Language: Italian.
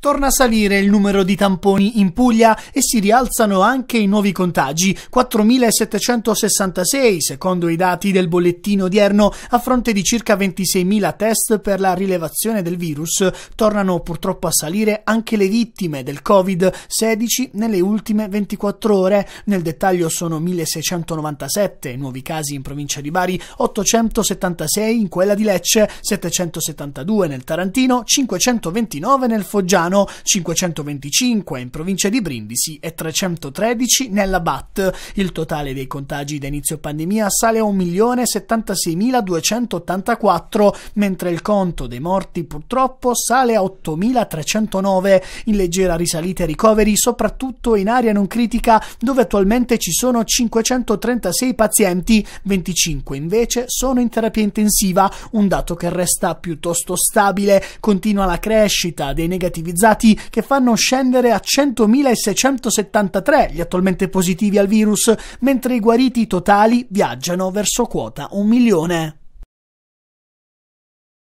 Torna a salire il numero di tamponi in Puglia e si rialzano anche i nuovi contagi, 4.766 secondo i dati del bollettino odierno, a fronte di circa 26.000 test per la rilevazione del virus. Tornano purtroppo a salire anche le vittime del Covid-16 nelle ultime 24 ore. Nel dettaglio sono 1.697 nuovi casi in provincia di Bari, 876 in quella di Lecce, 772 nel Tarantino, 529 nel Foggiano. Milano, 525 in provincia di Brindisi e 313 nella BAT. Il totale dei contagi da inizio pandemia sale a 1.076.284, mentre il conto dei morti purtroppo sale a 8.309. In leggera risalita ai ricoveri, soprattutto in area non critica, dove attualmente ci sono 536 pazienti, 25 invece sono in terapia intensiva, un dato che resta piuttosto stabile. Continua la crescita dei negativizzati hospitalizzati che fanno scendere a 100.673 gli attualmente positivi al virus, mentre i guariti totali viaggiano verso quota un milione.